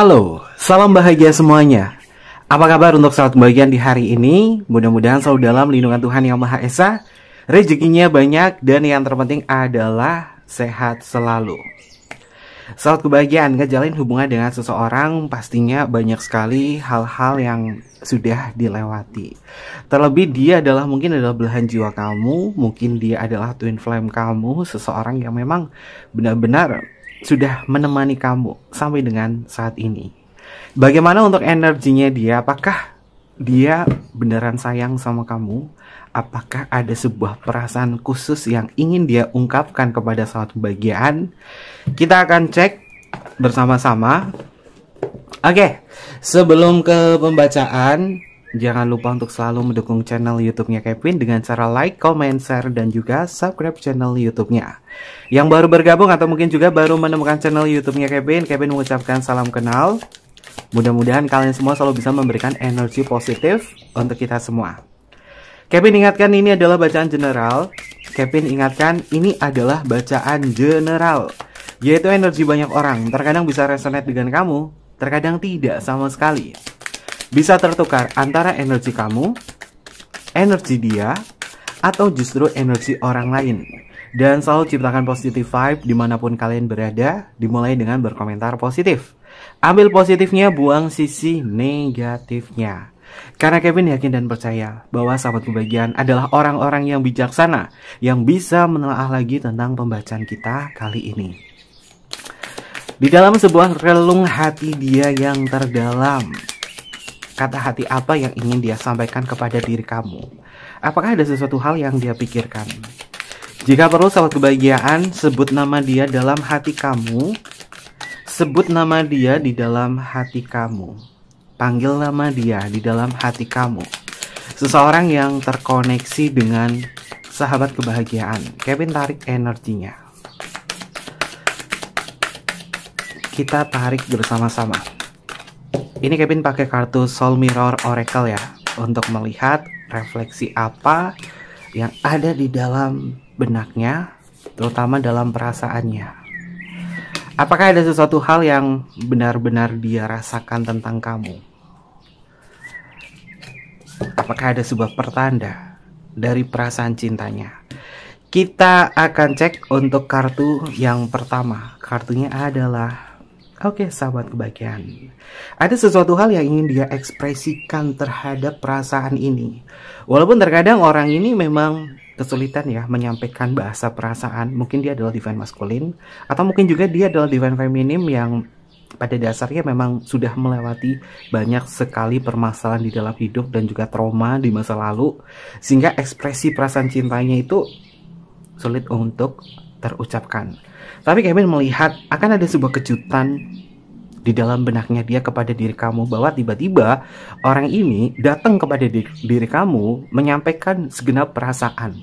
Halo, salam bahagia semuanya. Apa kabar untuk saat kebahagiaan di hari ini? Mudah-mudahan selalu dalam lindungan Tuhan Yang Maha Esa, rezekinya banyak, dan yang terpenting adalah sehat selalu. Saat kebahagiaan, ngejalin hubungan dengan seseorang pastinya banyak sekali hal-hal yang sudah dilewati. Terlebih dia adalah mungkin adalah belahan jiwa kamu, mungkin dia adalah twin flame kamu, seseorang yang memang benar-benar sudah menemani kamu sampai dengan saat ini. Bagaimana untuk energinya dia? Apakah dia beneran sayang sama kamu? Apakah ada sebuah perasaan khusus yang ingin dia ungkapkan kepada suatu bagian? Kita akan cek bersama-sama. Oke, okay, sebelum ke pembacaan, Jangan lupa untuk selalu mendukung channel YouTube-nya Kevin dengan cara like, comment, share, dan juga subscribe channel YouTube-nya. Yang baru bergabung atau mungkin juga baru menemukan channel YouTube-nya Kevin, Kevin mengucapkan salam kenal. Mudah-mudahan kalian semua selalu bisa memberikan energi positif untuk kita semua. Kevin ingatkan ini adalah bacaan general. Kevin ingatkan ini adalah bacaan general, yaitu energi banyak orang. Terkadang bisa resonate dengan kamu, terkadang tidak sama sekali. Bisa tertukar antara energi kamu, energi dia, atau justru energi orang lain. Dan selalu ciptakan positif vibe dimanapun kalian berada, dimulai dengan berkomentar positif. Ambil positifnya, buang sisi negatifnya. Karena Kevin yakin dan percaya bahwa sahabat kebahagiaan adalah orang-orang yang bijaksana yang bisa menelaah lagi tentang pembacaan kita kali ini. Di dalam sebuah relung hati dia yang terdalam, kata hati apa yang ingin dia sampaikan kepada diri kamu. Apakah ada sesuatu hal yang dia pikirkan? Jika perlu sahabat kebahagiaan, sebut nama dia dalam hati kamu. Sebut nama dia di dalam hati kamu. Panggil nama dia di dalam hati kamu. Seseorang yang terkoneksi dengan sahabat kebahagiaan. Kevin tarik energinya. Kita tarik bersama-sama. Ini Kevin pakai kartu Soul Mirror Oracle ya untuk melihat refleksi apa yang ada di dalam benaknya, terutama dalam perasaannya. Apakah ada sesuatu hal yang benar-benar dia rasakan tentang kamu? Apakah ada sebuah pertanda dari perasaan cintanya? Kita akan cek untuk kartu yang pertama. Kartunya adalah Oke, okay, sahabat kebahagiaan. Ada sesuatu hal yang ingin dia ekspresikan terhadap perasaan ini. Walaupun terkadang orang ini memang kesulitan ya menyampaikan bahasa perasaan. Mungkin dia adalah divine maskulin atau mungkin juga dia adalah divine feminim yang pada dasarnya memang sudah melewati banyak sekali permasalahan di dalam hidup dan juga trauma di masa lalu sehingga ekspresi perasaan cintanya itu sulit untuk terucapkan. Tapi Kevin melihat akan ada sebuah kejutan di dalam benaknya dia kepada diri kamu bahwa tiba-tiba orang ini datang kepada diri, diri kamu menyampaikan segenap perasaan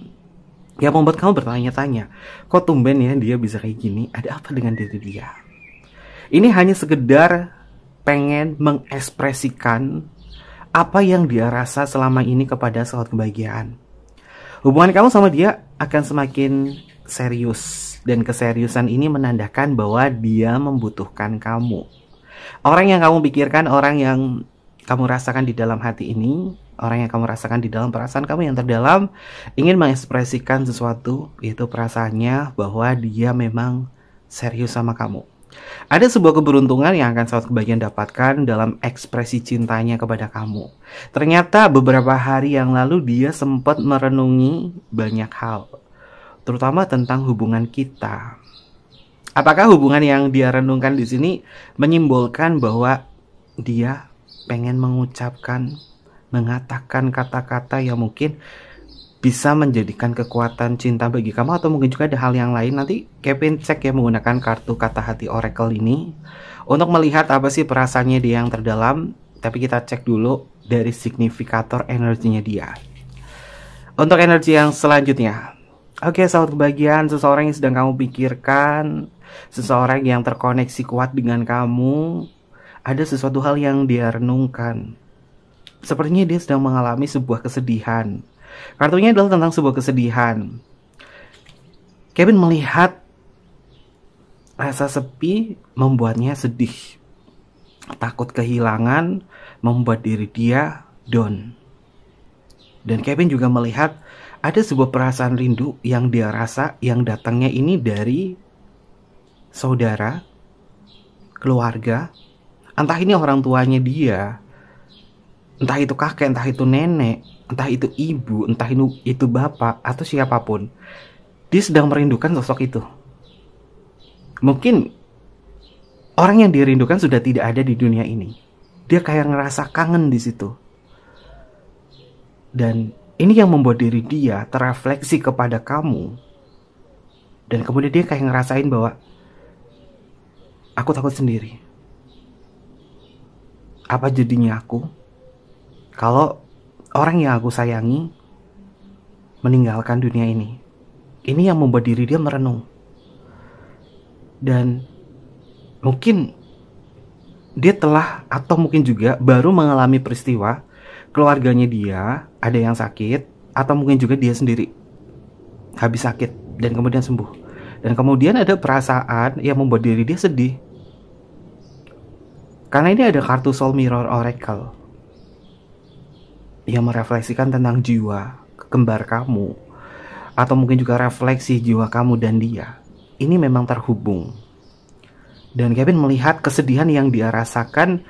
yang membuat kamu bertanya-tanya kok tumben ya dia bisa kayak gini ada apa dengan diri dia ini hanya sekedar pengen mengekspresikan apa yang dia rasa selama ini kepada sahabat kebahagiaan hubungan kamu sama dia akan semakin serius dan keseriusan ini menandakan bahwa dia membutuhkan kamu. Orang yang kamu pikirkan, orang yang kamu rasakan di dalam hati ini, orang yang kamu rasakan di dalam perasaan kamu yang terdalam, ingin mengekspresikan sesuatu, yaitu perasaannya bahwa dia memang serius sama kamu. Ada sebuah keberuntungan yang akan sangat kebagian dapatkan dalam ekspresi cintanya kepada kamu. Ternyata beberapa hari yang lalu dia sempat merenungi banyak hal terutama tentang hubungan kita. Apakah hubungan yang dia renungkan di sini menyimbolkan bahwa dia pengen mengucapkan, mengatakan kata-kata yang mungkin bisa menjadikan kekuatan cinta bagi kamu atau mungkin juga ada hal yang lain nanti Kevin cek ya menggunakan kartu kata hati Oracle ini untuk melihat apa sih perasaannya dia yang terdalam tapi kita cek dulu dari signifikator energinya dia untuk energi yang selanjutnya Oke, okay, sahabat kebahagiaan, seseorang yang sedang kamu pikirkan, seseorang yang terkoneksi kuat dengan kamu, ada sesuatu hal yang dia renungkan. Sepertinya dia sedang mengalami sebuah kesedihan. Kartunya adalah tentang sebuah kesedihan. Kevin melihat rasa sepi membuatnya sedih. Takut kehilangan membuat diri dia down. Dan Kevin juga melihat ada sebuah perasaan rindu yang dia rasa yang datangnya ini dari saudara, keluarga, entah ini orang tuanya dia, entah itu kakek, entah itu nenek, entah itu ibu, entah itu, itu bapak, atau siapapun. Dia sedang merindukan sosok itu. Mungkin orang yang dirindukan sudah tidak ada di dunia ini. Dia kayak ngerasa kangen di situ. Dan ini yang membuat diri dia terefleksi kepada kamu dan kemudian dia kayak ngerasain bahwa aku takut sendiri apa jadinya aku kalau orang yang aku sayangi meninggalkan dunia ini ini yang membuat diri dia merenung dan mungkin dia telah atau mungkin juga baru mengalami peristiwa keluarganya dia ada yang sakit atau mungkin juga dia sendiri habis sakit dan kemudian sembuh. Dan kemudian ada perasaan yang membuat diri dia sedih. Karena ini ada kartu Soul Mirror Oracle yang merefleksikan tentang jiwa kembar kamu atau mungkin juga refleksi jiwa kamu dan dia. Ini memang terhubung. Dan Kevin melihat kesedihan yang dia rasakan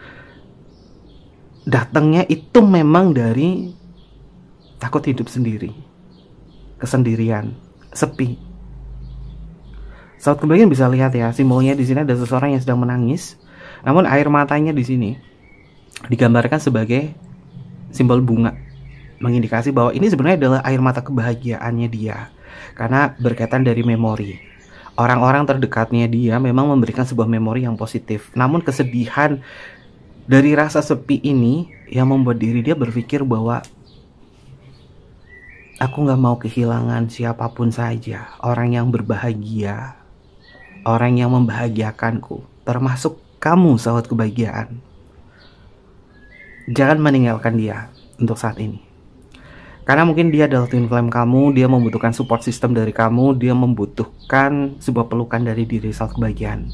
datangnya itu memang dari takut hidup sendiri, kesendirian, sepi. Saat kemudian bisa lihat ya, simbolnya di sini ada seseorang yang sedang menangis, namun air matanya di sini digambarkan sebagai simbol bunga, mengindikasi bahwa ini sebenarnya adalah air mata kebahagiaannya dia, karena berkaitan dari memori. Orang-orang terdekatnya dia memang memberikan sebuah memori yang positif, namun kesedihan dari rasa sepi ini yang membuat diri dia berpikir bahwa aku nggak mau kehilangan siapapun saja, orang yang berbahagia, orang yang membahagiakanku, termasuk kamu sahabat kebahagiaan. Jangan meninggalkan dia untuk saat ini. Karena mungkin dia adalah twin flame kamu, dia membutuhkan support system dari kamu, dia membutuhkan sebuah pelukan dari diri sahabat kebahagiaan.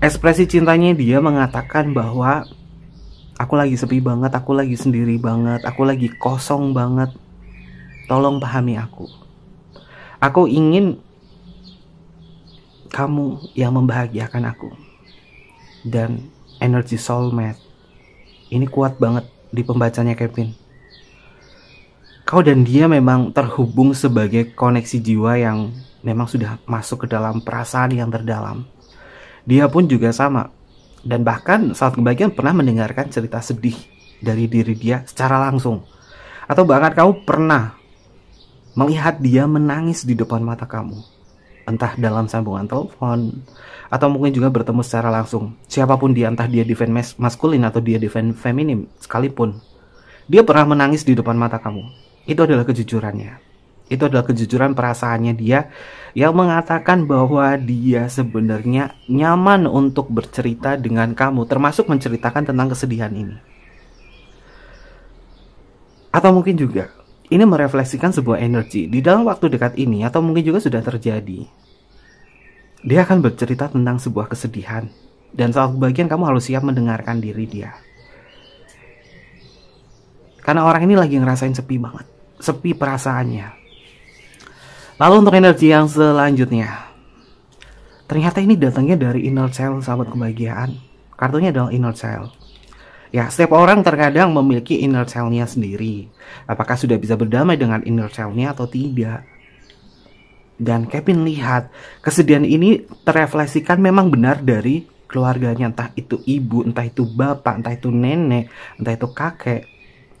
Ekspresi cintanya dia mengatakan bahwa aku lagi sepi banget, aku lagi sendiri banget, aku lagi kosong banget. Tolong pahami aku. Aku ingin kamu yang membahagiakan aku. Dan energi soulmate ini kuat banget di pembacanya Kevin. Kau dan dia memang terhubung sebagai koneksi jiwa yang memang sudah masuk ke dalam perasaan yang terdalam. Dia pun juga sama, dan bahkan saat kebagian pernah mendengarkan cerita sedih dari diri dia secara langsung. Atau bahkan kamu pernah melihat dia menangis di depan mata kamu. Entah dalam sambungan telepon, atau mungkin juga bertemu secara langsung. Siapapun dia, entah dia defend mas maskulin atau dia defend feminim, sekalipun. Dia pernah menangis di depan mata kamu. Itu adalah kejujurannya itu adalah kejujuran perasaannya dia yang mengatakan bahwa dia sebenarnya nyaman untuk bercerita dengan kamu termasuk menceritakan tentang kesedihan ini atau mungkin juga ini merefleksikan sebuah energi di dalam waktu dekat ini atau mungkin juga sudah terjadi dia akan bercerita tentang sebuah kesedihan dan soal kebahagiaan kamu harus siap mendengarkan diri dia karena orang ini lagi ngerasain sepi banget sepi perasaannya Lalu untuk energi yang selanjutnya. Ternyata ini datangnya dari inner child sahabat kebahagiaan. Kartunya adalah inner child. Ya, setiap orang terkadang memiliki inner child-nya sendiri. Apakah sudah bisa berdamai dengan inner child-nya atau tidak? Dan Kevin lihat, kesedihan ini terefleksikan memang benar dari keluarganya. Entah itu ibu, entah itu bapak, entah itu nenek, entah itu kakek.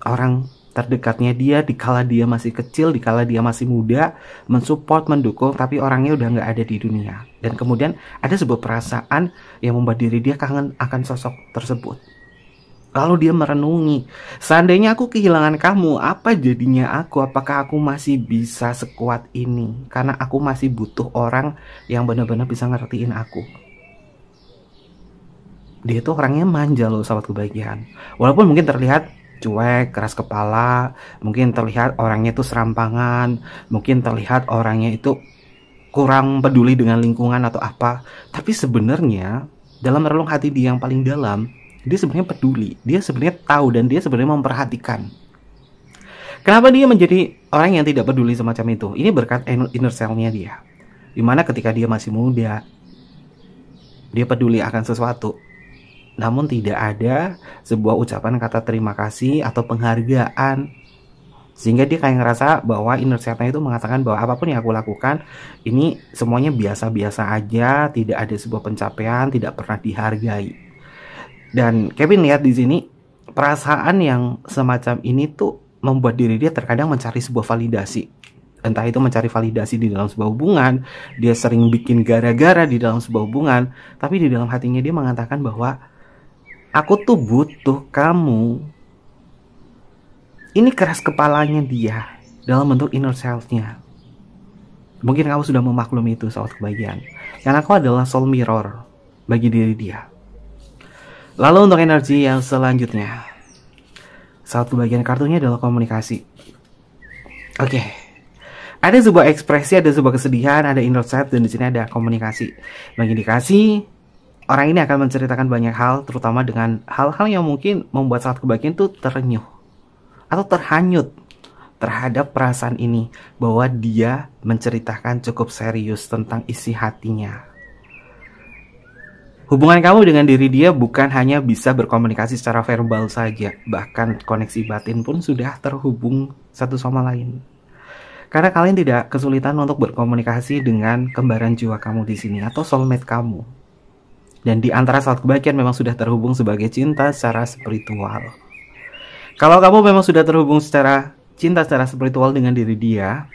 Orang terdekatnya dia di kala dia masih kecil di kala dia masih muda mensupport mendukung tapi orangnya udah nggak ada di dunia dan kemudian ada sebuah perasaan yang membuat diri dia kangen akan sosok tersebut Lalu dia merenungi, seandainya aku kehilangan kamu, apa jadinya aku? Apakah aku masih bisa sekuat ini? Karena aku masih butuh orang yang benar-benar bisa ngertiin aku. Dia tuh orangnya manja loh sahabat kebahagiaan. Walaupun mungkin terlihat cuek, keras kepala, mungkin terlihat orangnya itu serampangan, mungkin terlihat orangnya itu kurang peduli dengan lingkungan atau apa. Tapi sebenarnya dalam relung hati dia yang paling dalam, dia sebenarnya peduli, dia sebenarnya tahu dan dia sebenarnya memperhatikan. Kenapa dia menjadi orang yang tidak peduli semacam itu? Ini berkat inner self-nya dia. Dimana ketika dia masih muda, dia peduli akan sesuatu, namun tidak ada sebuah ucapan kata terima kasih atau penghargaan sehingga dia kayak ngerasa bahwa inner setnya itu mengatakan bahwa apapun yang aku lakukan ini semuanya biasa-biasa aja tidak ada sebuah pencapaian tidak pernah dihargai dan Kevin lihat di sini perasaan yang semacam ini tuh membuat diri dia terkadang mencari sebuah validasi entah itu mencari validasi di dalam sebuah hubungan dia sering bikin gara-gara di dalam sebuah hubungan tapi di dalam hatinya dia mengatakan bahwa Aku tuh butuh kamu. Ini keras kepalanya dia dalam bentuk inner self Mungkin kamu sudah memaklumi itu saat kebahagiaan. Yang aku adalah soul mirror bagi diri dia. Lalu untuk energi yang selanjutnya. Satu bagian kartunya adalah komunikasi. Oke. Okay. Ada sebuah ekspresi, ada sebuah kesedihan, ada inner self, dan di sini ada komunikasi. mengindikasi orang ini akan menceritakan banyak hal, terutama dengan hal-hal yang mungkin membuat saat kebahagiaan itu terenyuh atau terhanyut terhadap perasaan ini bahwa dia menceritakan cukup serius tentang isi hatinya. Hubungan kamu dengan diri dia bukan hanya bisa berkomunikasi secara verbal saja, bahkan koneksi batin pun sudah terhubung satu sama lain. Karena kalian tidak kesulitan untuk berkomunikasi dengan kembaran jiwa kamu di sini atau soulmate kamu dan di antara saat kebahagiaan memang sudah terhubung sebagai cinta secara spiritual. Kalau kamu memang sudah terhubung secara cinta secara spiritual dengan diri dia,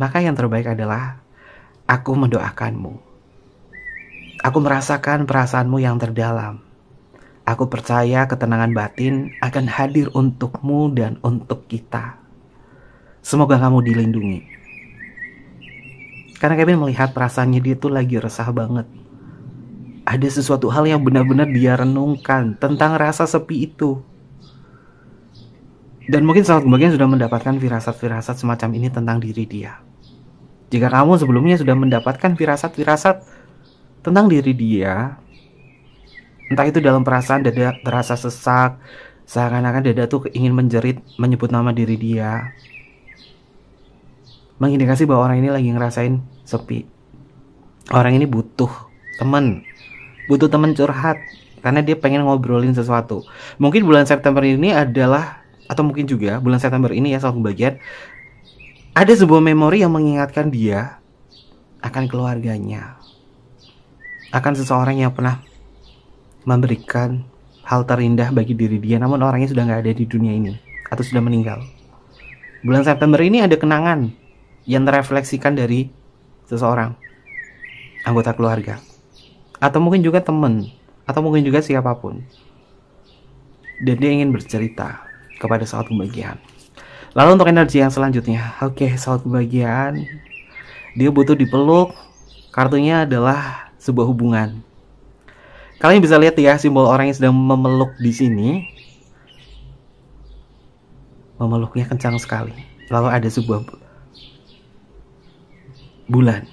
maka yang terbaik adalah aku mendoakanmu. Aku merasakan perasaanmu yang terdalam. Aku percaya ketenangan batin akan hadir untukmu dan untuk kita. Semoga kamu dilindungi. Karena Kevin melihat perasaannya dia tuh lagi resah banget ada sesuatu hal yang benar-benar dia renungkan tentang rasa sepi itu. Dan mungkin salah sebagian sudah mendapatkan firasat-firasat semacam ini tentang diri dia. Jika kamu sebelumnya sudah mendapatkan firasat-firasat tentang diri dia, entah itu dalam perasaan dada terasa sesak, seakan-akan dada tuh ingin menjerit menyebut nama diri dia. Mengindikasi bahwa orang ini lagi ngerasain sepi. Orang ini butuh teman, butuh teman curhat karena dia pengen ngobrolin sesuatu. Mungkin bulan September ini adalah atau mungkin juga bulan September ini ya soal bagian ada sebuah memori yang mengingatkan dia akan keluarganya, akan seseorang yang pernah memberikan hal terindah bagi diri dia, namun orangnya sudah nggak ada di dunia ini atau sudah meninggal. Bulan September ini ada kenangan yang terefleksikan dari seseorang anggota keluarga atau mungkin juga temen, atau mungkin juga siapapun dan dia ingin bercerita kepada saat kebahagiaan lalu untuk energi yang selanjutnya oke okay, saat kebahagiaan dia butuh dipeluk kartunya adalah sebuah hubungan kalian bisa lihat ya simbol orang yang sedang memeluk di sini memeluknya kencang sekali lalu ada sebuah bulan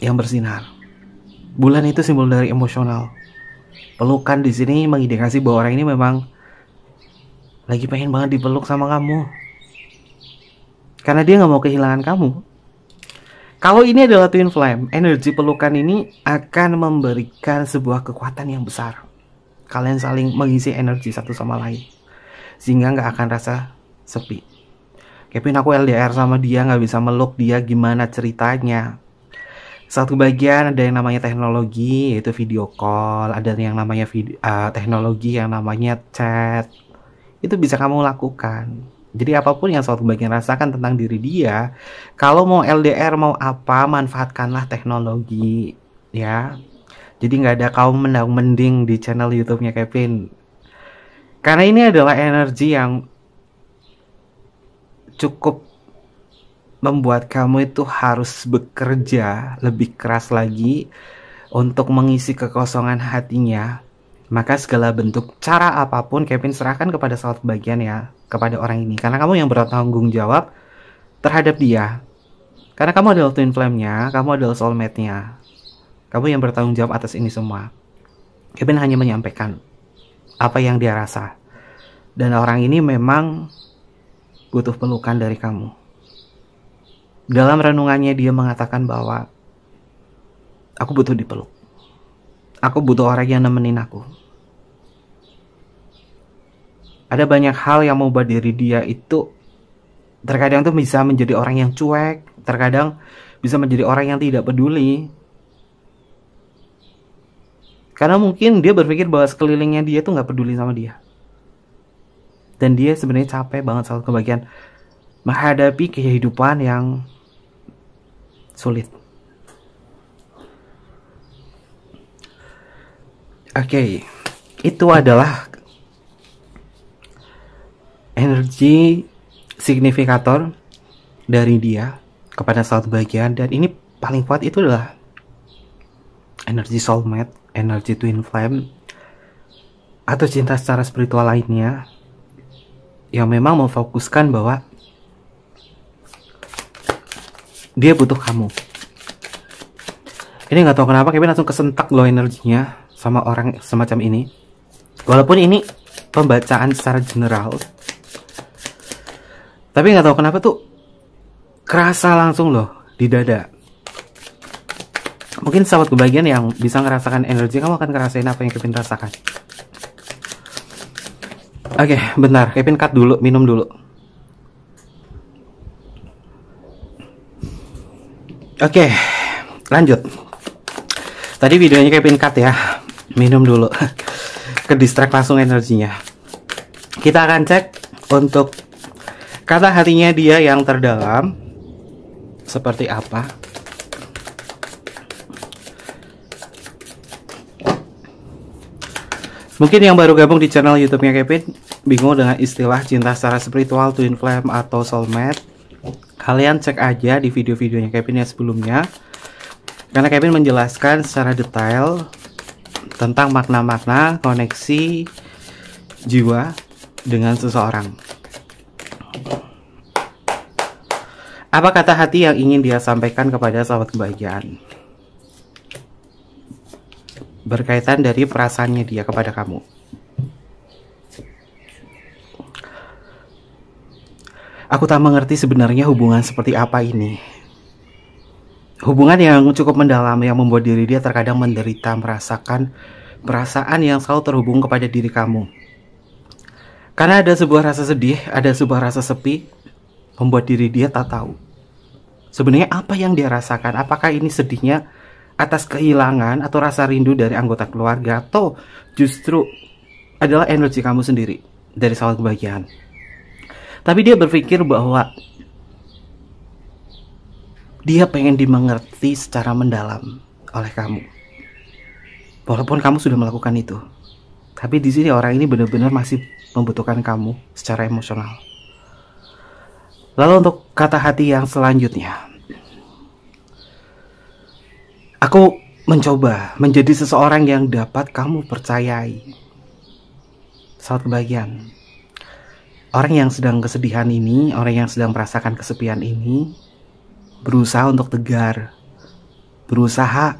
yang bersinar Bulan itu simbol dari emosional. Pelukan di sini mengindikasi bahwa orang ini memang lagi pengen banget dipeluk sama kamu. Karena dia nggak mau kehilangan kamu. Kalau ini adalah twin flame, energi pelukan ini akan memberikan sebuah kekuatan yang besar. Kalian saling mengisi energi satu sama lain. Sehingga nggak akan rasa sepi. Kevin aku LDR sama dia nggak bisa meluk dia gimana ceritanya satu bagian ada yang namanya teknologi yaitu video call, ada yang namanya video, uh, teknologi yang namanya chat. Itu bisa kamu lakukan. Jadi apapun yang suatu bagian rasakan tentang diri dia, kalau mau LDR mau apa, manfaatkanlah teknologi ya. Jadi nggak ada kaum mendang mending di channel YouTube-nya Kevin. Karena ini adalah energi yang cukup membuat kamu itu harus bekerja lebih keras lagi untuk mengisi kekosongan hatinya, maka segala bentuk cara apapun Kevin serahkan kepada salah bagian ya, kepada orang ini. Karena kamu yang bertanggung jawab terhadap dia. Karena kamu adalah twin flame-nya, kamu adalah soulmate-nya. Kamu yang bertanggung jawab atas ini semua. Kevin hanya menyampaikan apa yang dia rasa. Dan orang ini memang butuh pelukan dari kamu. Dalam renungannya dia mengatakan bahwa aku butuh dipeluk. Aku butuh orang yang nemenin aku. Ada banyak hal yang mengubah diri dia itu terkadang tuh bisa menjadi orang yang cuek, terkadang bisa menjadi orang yang tidak peduli. Karena mungkin dia berpikir bahwa sekelilingnya dia tuh nggak peduli sama dia. Dan dia sebenarnya capek banget soal kebagian menghadapi kehidupan yang sulit. Oke, okay. itu adalah energi signifikator dari dia kepada suatu bagian dan ini paling kuat itu adalah energi soulmate, energi twin flame atau cinta secara spiritual lainnya yang memang memfokuskan bahwa dia butuh kamu ini nggak tahu kenapa Kevin langsung kesentak loh energinya sama orang semacam ini walaupun ini pembacaan secara general tapi nggak tahu kenapa tuh kerasa langsung loh di dada mungkin sahabat kebagian yang bisa ngerasakan energi kamu akan ngerasain apa yang Kevin rasakan oke okay, benar Kevin cut dulu minum dulu Oke, lanjut. Tadi videonya Kevin cut ya. Minum dulu. Ke distract langsung energinya. Kita akan cek untuk kata hatinya dia yang terdalam seperti apa. Mungkin yang baru gabung di channel YouTube-nya Kevin bingung dengan istilah cinta secara spiritual, twin flame atau soulmate kalian cek aja di video-videonya Kevin yang sebelumnya karena Kevin menjelaskan secara detail tentang makna-makna koneksi jiwa dengan seseorang. Apa kata hati yang ingin dia sampaikan kepada sahabat kebahagiaan? Berkaitan dari perasaannya dia kepada kamu. Aku tak mengerti sebenarnya hubungan seperti apa ini. Hubungan yang cukup mendalam yang membuat diri dia terkadang menderita merasakan perasaan yang selalu terhubung kepada diri kamu. Karena ada sebuah rasa sedih, ada sebuah rasa sepi, membuat diri dia tak tahu. Sebenarnya apa yang dia rasakan? Apakah ini sedihnya atas kehilangan atau rasa rindu dari anggota keluarga atau justru adalah energi kamu sendiri dari soal kebahagiaan? Tapi dia berpikir bahwa dia pengen dimengerti secara mendalam oleh kamu. Walaupun kamu sudah melakukan itu. Tapi di sini orang ini benar-benar masih membutuhkan kamu secara emosional. Lalu untuk kata hati yang selanjutnya. Aku mencoba menjadi seseorang yang dapat kamu percayai. Selamat kebahagiaan orang yang sedang kesedihan ini, orang yang sedang merasakan kesepian ini, berusaha untuk tegar, berusaha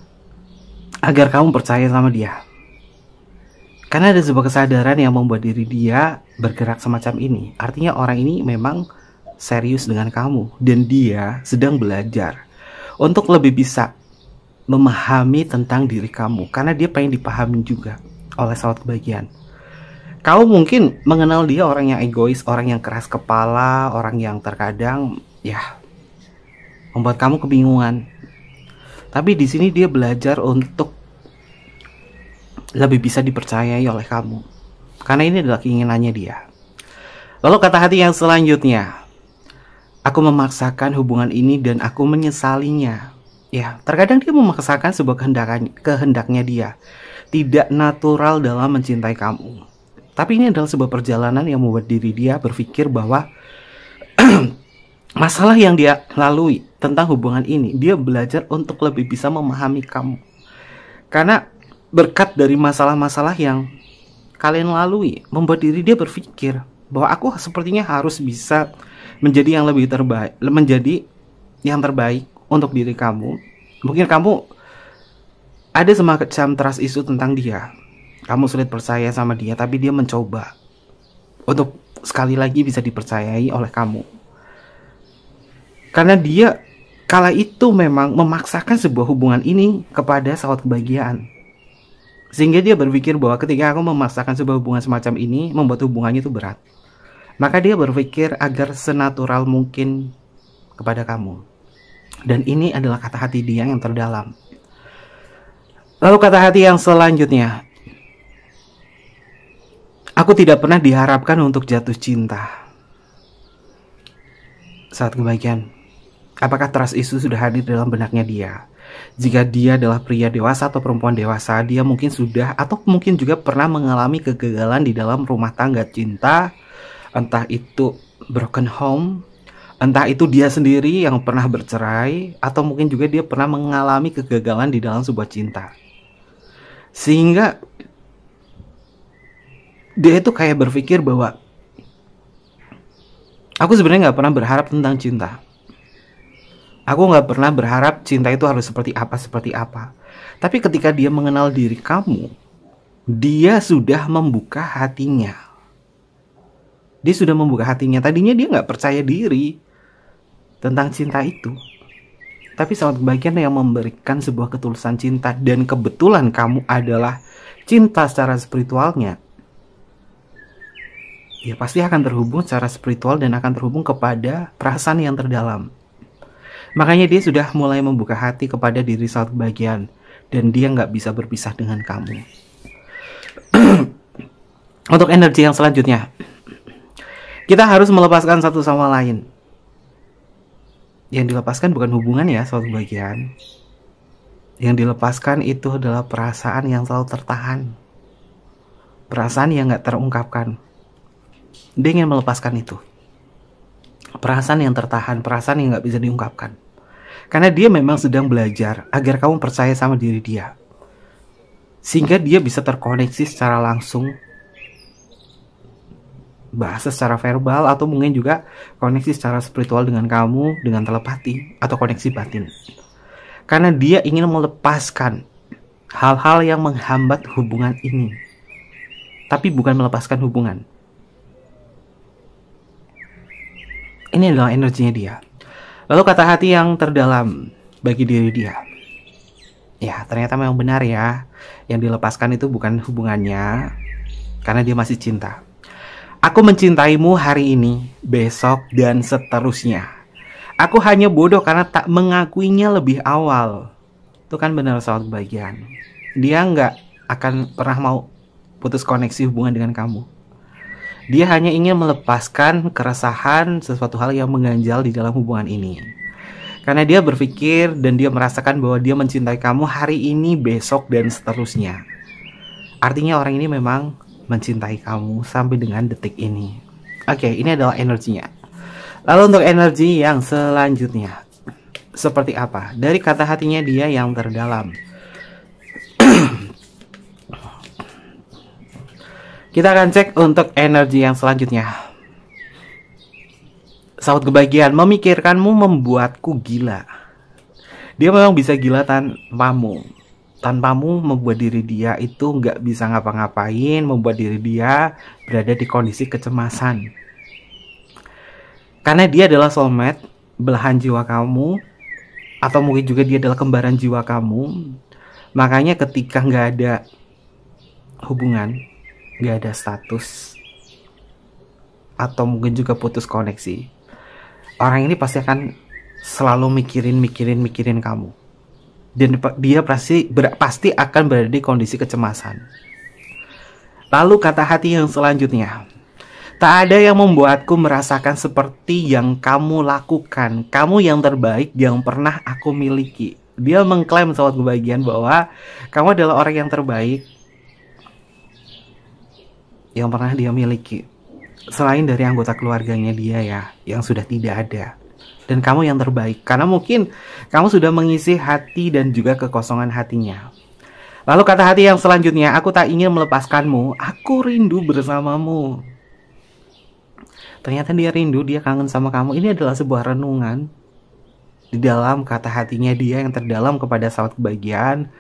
agar kamu percaya sama dia. Karena ada sebuah kesadaran yang membuat diri dia bergerak semacam ini. Artinya orang ini memang serius dengan kamu dan dia sedang belajar untuk lebih bisa memahami tentang diri kamu karena dia pengen dipahami juga oleh sahabat kebahagiaan kau mungkin mengenal dia orang yang egois, orang yang keras kepala, orang yang terkadang ya membuat kamu kebingungan. Tapi di sini dia belajar untuk lebih bisa dipercayai oleh kamu. Karena ini adalah keinginannya dia. Lalu kata hati yang selanjutnya, aku memaksakan hubungan ini dan aku menyesalinya. Ya, terkadang dia memaksakan sebuah kehendaknya dia. Tidak natural dalam mencintai kamu tapi ini adalah sebuah perjalanan yang membuat diri dia berpikir bahwa masalah yang dia lalui tentang hubungan ini, dia belajar untuk lebih bisa memahami kamu. Karena berkat dari masalah-masalah yang kalian lalui, membuat diri dia berpikir bahwa aku sepertinya harus bisa menjadi yang lebih terbaik, menjadi yang terbaik untuk diri kamu. Mungkin kamu ada semacam trust isu tentang dia, kamu sulit percaya sama dia, tapi dia mencoba untuk sekali lagi bisa dipercayai oleh kamu. Karena dia kala itu memang memaksakan sebuah hubungan ini kepada sawat kebahagiaan. Sehingga dia berpikir bahwa ketika aku memaksakan sebuah hubungan semacam ini, membuat hubungannya itu berat. Maka dia berpikir agar senatural mungkin kepada kamu. Dan ini adalah kata hati dia yang terdalam. Lalu kata hati yang selanjutnya, Aku tidak pernah diharapkan untuk jatuh cinta. Saat kebaikan, apakah trust isu sudah hadir dalam benaknya dia? Jika dia adalah pria dewasa atau perempuan dewasa, dia mungkin sudah atau mungkin juga pernah mengalami kegagalan di dalam rumah tangga cinta, entah itu broken home, entah itu dia sendiri yang pernah bercerai, atau mungkin juga dia pernah mengalami kegagalan di dalam sebuah cinta. Sehingga dia itu kayak berpikir bahwa aku sebenarnya nggak pernah berharap tentang cinta. Aku nggak pernah berharap cinta itu harus seperti apa seperti apa. Tapi ketika dia mengenal diri kamu, dia sudah membuka hatinya. Dia sudah membuka hatinya. Tadinya dia nggak percaya diri tentang cinta itu. Tapi sangat kebahagiaan yang memberikan sebuah ketulusan cinta dan kebetulan kamu adalah cinta secara spiritualnya ya pasti akan terhubung secara spiritual dan akan terhubung kepada perasaan yang terdalam. Makanya dia sudah mulai membuka hati kepada diri saat bagian dan dia nggak bisa berpisah dengan kamu. Untuk energi yang selanjutnya, kita harus melepaskan satu sama lain. Yang dilepaskan bukan hubungan ya soal bagian. Yang dilepaskan itu adalah perasaan yang selalu tertahan. Perasaan yang nggak terungkapkan dia ingin melepaskan itu perasaan yang tertahan perasaan yang nggak bisa diungkapkan karena dia memang sedang belajar agar kamu percaya sama diri dia sehingga dia bisa terkoneksi secara langsung bahasa secara verbal atau mungkin juga koneksi secara spiritual dengan kamu dengan telepati atau koneksi batin karena dia ingin melepaskan hal-hal yang menghambat hubungan ini tapi bukan melepaskan hubungan Ini adalah energinya dia. Lalu kata hati yang terdalam bagi diri dia. Ya, ternyata memang benar ya. Yang dilepaskan itu bukan hubungannya, karena dia masih cinta. Aku mencintaimu hari ini, besok, dan seterusnya. Aku hanya bodoh karena tak mengakuinya lebih awal. Itu kan benar soal kebahagiaan. Dia nggak akan pernah mau putus koneksi hubungan dengan kamu dia hanya ingin melepaskan keresahan sesuatu hal yang mengganjal di dalam hubungan ini. Karena dia berpikir dan dia merasakan bahwa dia mencintai kamu hari ini, besok, dan seterusnya. Artinya orang ini memang mencintai kamu sampai dengan detik ini. Oke, ini adalah energinya. Lalu untuk energi yang selanjutnya, seperti apa? Dari kata hatinya dia yang terdalam. Kita akan cek untuk energi yang selanjutnya. Saut kebahagiaan memikirkanmu membuatku gila. Dia memang bisa gila tanpamu. Tanpamu membuat diri dia itu nggak bisa ngapa-ngapain, membuat diri dia berada di kondisi kecemasan. Karena dia adalah soulmate, belahan jiwa kamu, atau mungkin juga dia adalah kembaran jiwa kamu. Makanya ketika nggak ada hubungan, nggak ada status atau mungkin juga putus koneksi orang ini pasti akan selalu mikirin mikirin mikirin kamu dan dia pasti ber, pasti akan berada di kondisi kecemasan lalu kata hati yang selanjutnya Tak ada yang membuatku merasakan seperti yang kamu lakukan. Kamu yang terbaik yang pernah aku miliki. Dia mengklaim sobat kebahagiaan bahwa kamu adalah orang yang terbaik yang pernah dia miliki. Selain dari anggota keluarganya dia ya, yang sudah tidak ada. Dan kamu yang terbaik, karena mungkin kamu sudah mengisi hati dan juga kekosongan hatinya. Lalu kata hati yang selanjutnya, aku tak ingin melepaskanmu, aku rindu bersamamu. Ternyata dia rindu, dia kangen sama kamu. Ini adalah sebuah renungan di dalam kata hatinya dia yang terdalam kepada sahabat kebahagiaan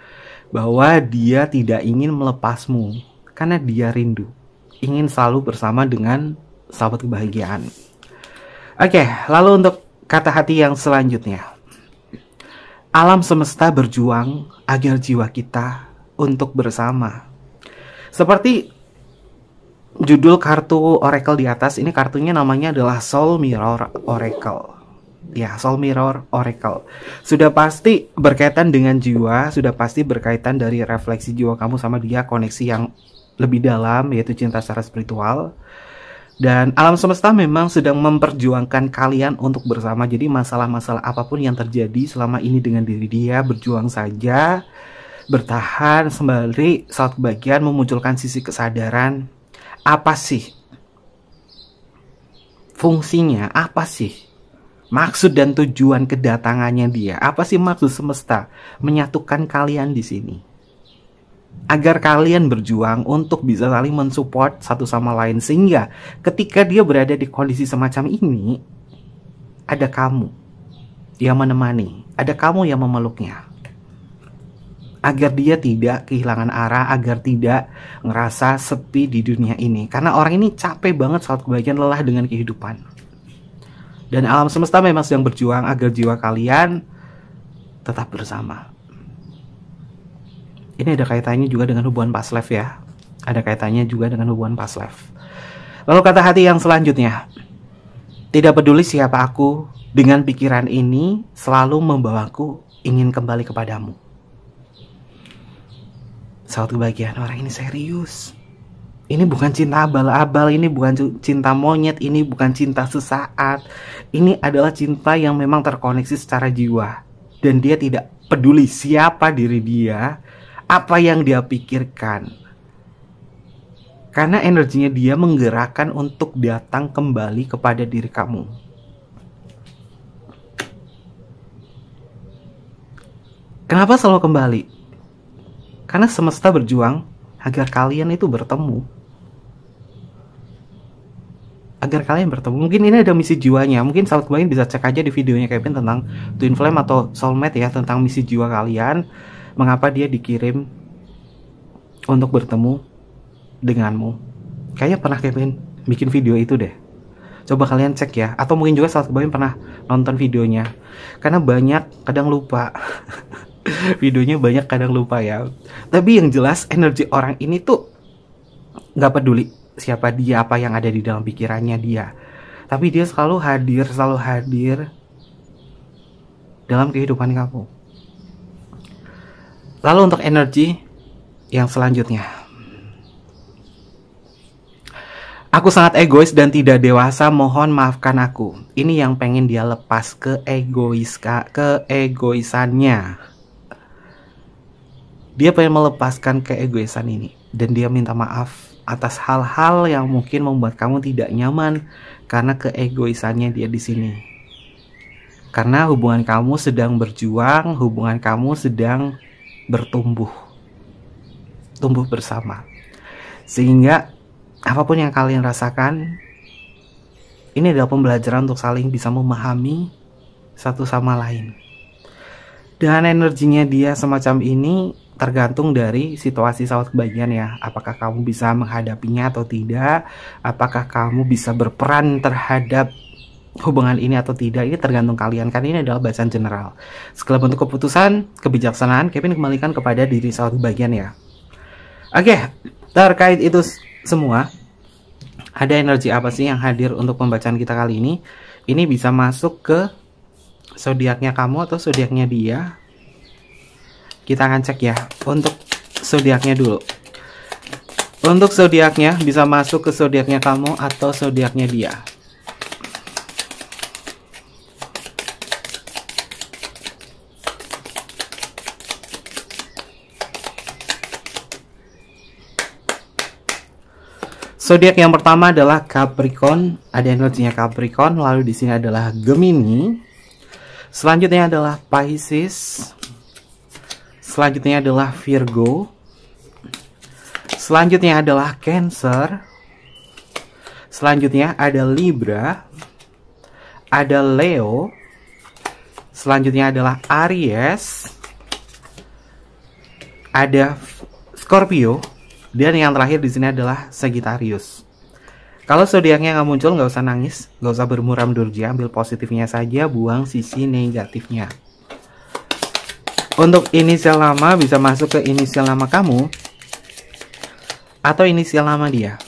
bahwa dia tidak ingin melepasmu karena dia rindu ingin selalu bersama dengan sahabat kebahagiaan. Oke, lalu untuk kata hati yang selanjutnya. Alam semesta berjuang agar jiwa kita untuk bersama. Seperti judul kartu oracle di atas, ini kartunya namanya adalah Soul Mirror Oracle. Ya, Soul Mirror Oracle. Sudah pasti berkaitan dengan jiwa, sudah pasti berkaitan dari refleksi jiwa kamu sama dia, koneksi yang lebih dalam yaitu cinta secara spiritual dan alam semesta memang sedang memperjuangkan kalian untuk bersama jadi masalah-masalah apapun yang terjadi selama ini dengan diri dia berjuang saja bertahan sembari saat kebahagiaan memunculkan sisi kesadaran apa sih fungsinya apa sih maksud dan tujuan kedatangannya dia apa sih maksud semesta menyatukan kalian di sini agar kalian berjuang untuk bisa saling mensupport satu sama lain sehingga ketika dia berada di kondisi semacam ini ada kamu yang menemani, ada kamu yang memeluknya. Agar dia tidak kehilangan arah, agar tidak ngerasa sepi di dunia ini. Karena orang ini capek banget saat kebanyakan lelah dengan kehidupan. Dan alam semesta memang sedang berjuang agar jiwa kalian tetap bersama. Ini ada kaitannya juga dengan hubungan past life ya. Ada kaitannya juga dengan hubungan past life. Lalu kata hati yang selanjutnya. Tidak peduli siapa aku, dengan pikiran ini selalu membawaku ingin kembali kepadamu. Satu kebahagiaan orang ini serius. Ini bukan cinta abal-abal, ini bukan cinta monyet, ini bukan cinta sesaat. Ini adalah cinta yang memang terkoneksi secara jiwa. Dan dia tidak peduli siapa diri dia, apa yang dia pikirkan. Karena energinya dia menggerakkan untuk datang kembali kepada diri kamu. Kenapa selalu kembali? Karena semesta berjuang agar kalian itu bertemu. Agar kalian bertemu. Mungkin ini ada misi jiwanya. Mungkin saat kemarin bisa cek aja di videonya Kevin tentang Twin Flame atau Soulmate ya. Tentang misi jiwa kalian mengapa dia dikirim untuk bertemu denganmu. Kayaknya pernah Kevin bikin video itu deh. Coba kalian cek ya, atau mungkin juga salah kalian pernah nonton videonya. Karena banyak, kadang lupa. videonya banyak, kadang lupa ya. Tapi yang jelas energi orang ini tuh nggak peduli siapa dia, apa yang ada di dalam pikirannya dia. Tapi dia selalu hadir, selalu hadir dalam kehidupan kamu. Lalu untuk energi yang selanjutnya. Aku sangat egois dan tidak dewasa, mohon maafkan aku. Ini yang pengen dia lepas ke egois ke egoisannya. Dia pengen melepaskan keegoisan ini dan dia minta maaf atas hal-hal yang mungkin membuat kamu tidak nyaman karena keegoisannya dia di sini. Karena hubungan kamu sedang berjuang, hubungan kamu sedang bertumbuh tumbuh bersama sehingga apapun yang kalian rasakan ini adalah pembelajaran untuk saling bisa memahami satu sama lain dengan energinya dia semacam ini tergantung dari situasi saat kebagian ya apakah kamu bisa menghadapinya atau tidak apakah kamu bisa berperan terhadap hubungan ini atau tidak ini tergantung kalian kan ini adalah bahasan general segala bentuk keputusan kebijaksanaan Kevin kembalikan kepada diri satu bagian ya oke terkait itu semua ada energi apa sih yang hadir untuk pembacaan kita kali ini ini bisa masuk ke zodiaknya kamu atau zodiaknya dia kita akan cek ya untuk zodiaknya dulu untuk zodiaknya bisa masuk ke zodiaknya kamu atau zodiaknya dia Zodiak yang pertama adalah Capricorn, ada energinya Capricorn, lalu di sini adalah Gemini. Selanjutnya adalah Pisces. Selanjutnya adalah Virgo. Selanjutnya adalah Cancer. Selanjutnya ada Libra. Ada Leo. Selanjutnya adalah Aries. Ada Scorpio dan yang terakhir di sini adalah Sagittarius. Kalau zodiaknya nggak muncul, nggak usah nangis, nggak usah bermuram durja, ambil positifnya saja, buang sisi negatifnya. Untuk inisial lama bisa masuk ke inisial lama kamu atau inisial lama dia.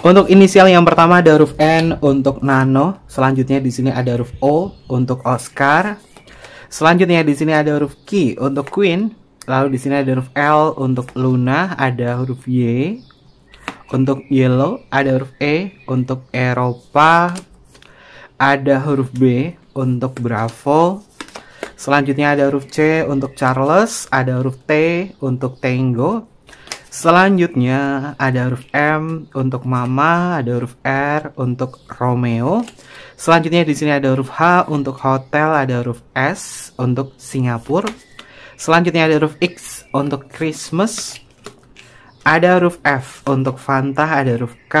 Untuk inisial yang pertama ada huruf N untuk Nano, selanjutnya di sini ada huruf O untuk Oscar. Selanjutnya di sini ada huruf Q untuk Queen, lalu di sini ada huruf L untuk Luna, ada huruf Y untuk Yellow, ada huruf E untuk Eropa, ada huruf B untuk Bravo, Selanjutnya ada huruf C untuk Charles, ada huruf T untuk Tango, Selanjutnya ada huruf M untuk mama, ada huruf R untuk Romeo. Selanjutnya di sini ada huruf H untuk hotel, ada huruf S untuk Singapura. Selanjutnya ada huruf X untuk Christmas. Ada huruf F untuk Fanta, ada huruf K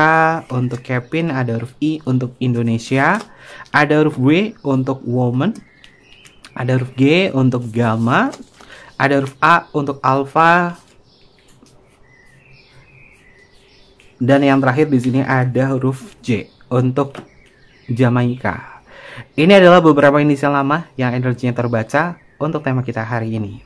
untuk Kevin, ada huruf I untuk Indonesia, ada huruf W untuk woman, ada huruf G untuk gamma, ada huruf A untuk alpha, Dan yang terakhir di sini ada huruf J untuk Jamaika. Ini adalah beberapa inisial lama yang energinya terbaca untuk tema kita hari ini.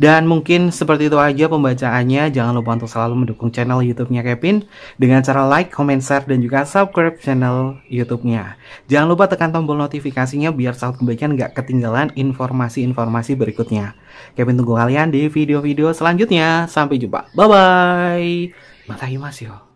Dan mungkin seperti itu aja pembacaannya. Jangan lupa untuk selalu mendukung channel YouTube-nya Kevin dengan cara like, comment, share, dan juga subscribe channel YouTube-nya. Jangan lupa tekan tombol notifikasinya biar saat kebaikan nggak ketinggalan informasi-informasi berikutnya. Kevin tunggu kalian di video-video selanjutnya. Sampai jumpa. Bye-bye. Matahimasyo. -bye.